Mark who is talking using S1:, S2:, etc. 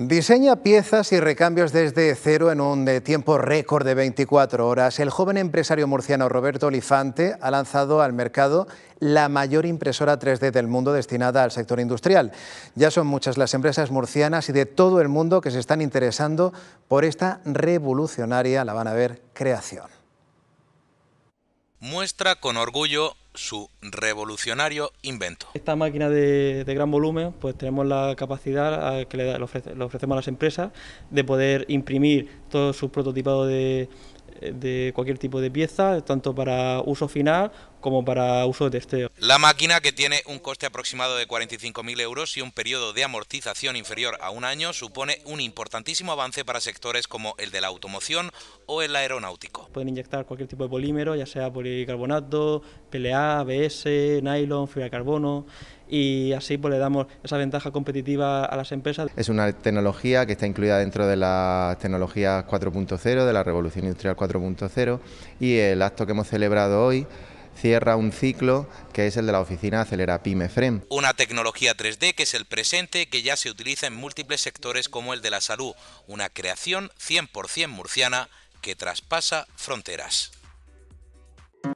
S1: Diseña piezas y recambios desde cero en un tiempo récord de 24 horas. El joven empresario murciano Roberto Olifante ha lanzado al mercado la mayor impresora 3D del mundo destinada al sector industrial. Ya son muchas las empresas murcianas y de todo el mundo que se están interesando por esta revolucionaria, la van a ver, creación.
S2: Muestra con orgullo su revolucionario invento.
S3: Esta máquina de, gran volumen, pues tenemos la capacidad que le, ofrecemos a las empresas de poder imprimir todos sus prototipados de, de cualquier tipo de pieza, tanto para uso final como para uso de testeo. La máquina,
S2: que tiene un coste aproximado de 45.000 euros y un periodo de amortización inferior a un año, supone un importantísimo avance para sectores como el de la automoción o el aeronáutico.
S3: Pueden inyectar cualquier tipo de polímero, ya sea policarbonato, PLA, ABS, nylon, fibra de carbono y así pues, le damos esa ventaja competitiva a las empresas.
S4: Es una tecnología que está incluida dentro de las tecnologías 4.0, de la revolución industrial 4.0 y el acto que hemos celebrado hoy cierra un ciclo que es el de la oficina Acelera PyME-FREM.
S2: Una tecnología 3D que es el presente que ya se utiliza en múltiples sectores como el de la salud, una creación 100% murciana que traspasa fronteras.